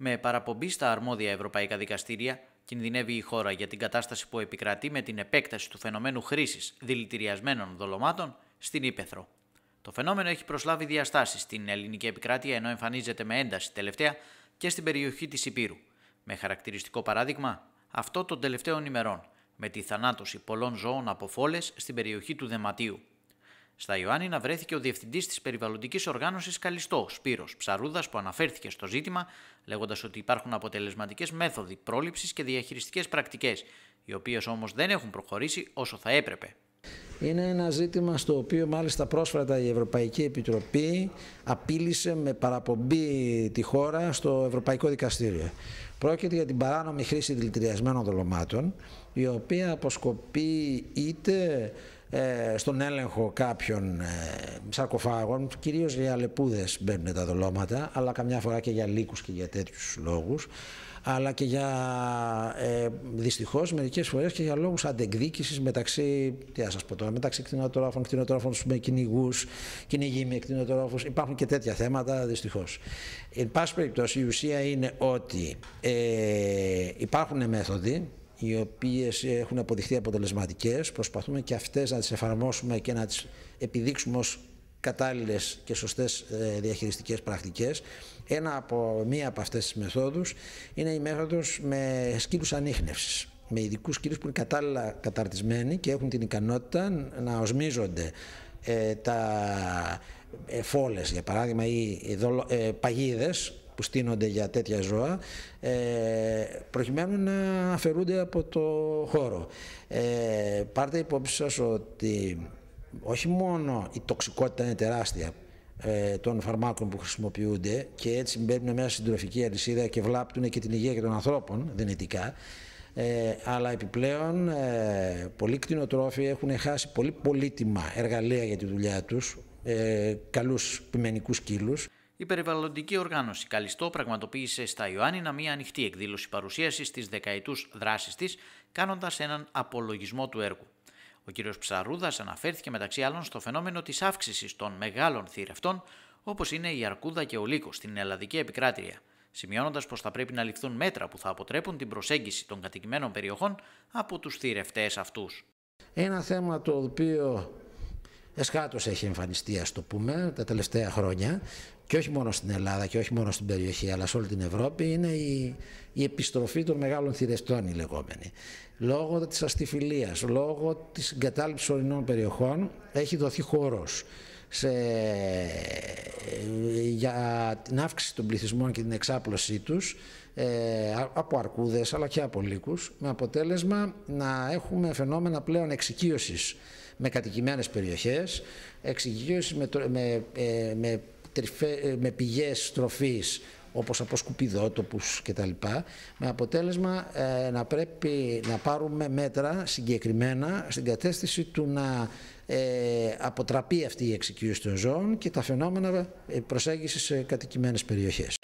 με παραπομπή στα αρμόδια ευρωπαϊκά δικαστήρια, κινδυνεύει η χώρα για την κατάσταση που επικρατεί με την επέκταση του φαινομένου χρήσης δηλητηριασμένων δολωμάτων στην Ήπεθρο. Το φαινόμενο έχει προσλάβει διαστάσεις στην ελληνική επικράτεια ενώ εμφανίζεται με ένταση τελευταία και στην περιοχή της Υπήρου. Με χαρακτηριστικό παράδειγμα αυτό των τελευταίων ημερών, με τη θανάτωση πολλών ζώων από φόλες στην περιοχή του Δεματίου. Στα Ιωάννη να βρέθηκε ο διευθυντής της περιβαλλοντικής οργάνωσης Καλιστό, Σπύρος Ψαρούδας, που αναφέρθηκε στο ζήτημα, λέγοντας ότι υπάρχουν αποτελεσματικές μέθοδοι πρόληψης και διαχειριστικές πρακτικές, οι οποίες όμως δεν έχουν προχωρήσει όσο θα έπρεπε. Είναι ένα ζήτημα στο οποίο μάλιστα πρόσφατα η Ευρωπαϊκή Επιτροπή απείλησε με παραπομπή τη χώρα στο Ευρωπαϊκό Δικαστήριο. Πρόκειται για την παράνομη χρήση δηλητηριασμένων δολωμάτων, η οποία αποσκοπεί είτε ε, στον έλεγχο κάποιων ε, σαρκοφάγων, κυρίως για λεπούδες μπαίνουν τα δολώματα, αλλά καμιά φορά και για λύκους και για τέτοιους λόγους, αλλά και για ε, δυστυχώς μερικές φορές και για λόγους αντεκδίκησης μεταξύ, τι πω μεταξύ κτηνοτρόφων, κτηνοτρόφων με κυνηγού, κυνηγοί με κτηνοτρόφους, υπάρχουν και τέτοια θέματα δυστυχώς. Εν πάση περιπτώσει η ουσία είναι ότι ε, υπάρχουν μέθοδοι, οι οποίες έχουν αποδειχθεί αποτελεσματικές. Προσπαθούμε και αυτές να τις εφαρμόσουμε και να τις επιδείξουμε ως κατάλληλες και σωστές ε, διαχειριστικές πρακτικές. Ένα από, μία από αυτές τις μεθόδους είναι η μέθοδος με σκύλους ανείχνευσης με ειδικούς σκύλους που είναι κατάλληλα καταρτισμένοι και έχουν την ικανότητα να οσμίζονται ε, τα ε, για παράδειγμα, ή ε, παγίδες που στείνονται για τέτοια ζώα, ε, προκειμένου να αφαιρούνται από το χώρο. Ε, πάρτε υπόψη σας ότι όχι μόνο η τοξικότητα είναι τεράστια ε, των φαρμάκων που χρησιμοποιούνται και έτσι μπαίνουν μέσα στην τροφική αλυσίδα και βλάπτουν και την υγεία και των ανθρώπων δυνητικά, ε, αλλά επιπλέον ε, πολλοί κτηνοτρόφοι έχουν χάσει πολύ πολύτιμα εργαλεία για τη δουλειά τους, ε, καλούς ποιμενικούς κύλους. Η περιβαλλοντική οργάνωση Καλιστό πραγματοποίησε στα Ιωάννινα μία ανοιχτή εκδήλωση παρουσίασης της δεκαετούς δράσης της, κάνοντας έναν απολογισμό του έργου. Ο κ. Ψαρούδας αναφέρθηκε μεταξύ άλλων στο φαινόμενο της αύξησης των μεγάλων θηρευτών, όπως είναι η Αρκούδα και ο Λύκος στην ελλαδική Επικράτεια, σημειώνοντας πως θα πρέπει να ληφθούν μέτρα που θα αποτρέπουν την προσέγγιση των κατοικημένων περιοχών από τους θηρευτές αυτούς. Ένα θέμα το οποίο Εσχάτως έχει εμφανιστεί, ας το πούμε, τα τελευταία χρόνια, και όχι μόνο στην Ελλάδα και όχι μόνο στην περιοχή αλλά σε όλη την Ευρώπη είναι η, η επιστροφή των μεγάλων θηρευτών η λεγόμενη. Λόγω της αστιφιλίας, λόγω της εγκατάλειψης ορεινών περιοχών έχει δοθεί χώρος σε, ε, για την αύξηση των πληθυσμών και την εξάπλωσή τους ε, από αρκούδες αλλά και από λύκους με αποτέλεσμα να έχουμε φαινόμενα πλέον εξοικείωσης με κατοικημένες περιοχές, εξοικείωσης με, με, ε, με ε, με πηγές τροφής όπως από σκουπιδότοπους κτλ. Με αποτέλεσμα ε, να πρέπει να πάρουμε μέτρα συγκεκριμένα στην κατέστηση του να ε, αποτραπεί αυτή η εξοικείωση των ζώων και τα φαινόμενα προσέγγισης σε κατοικημένες περιοχές.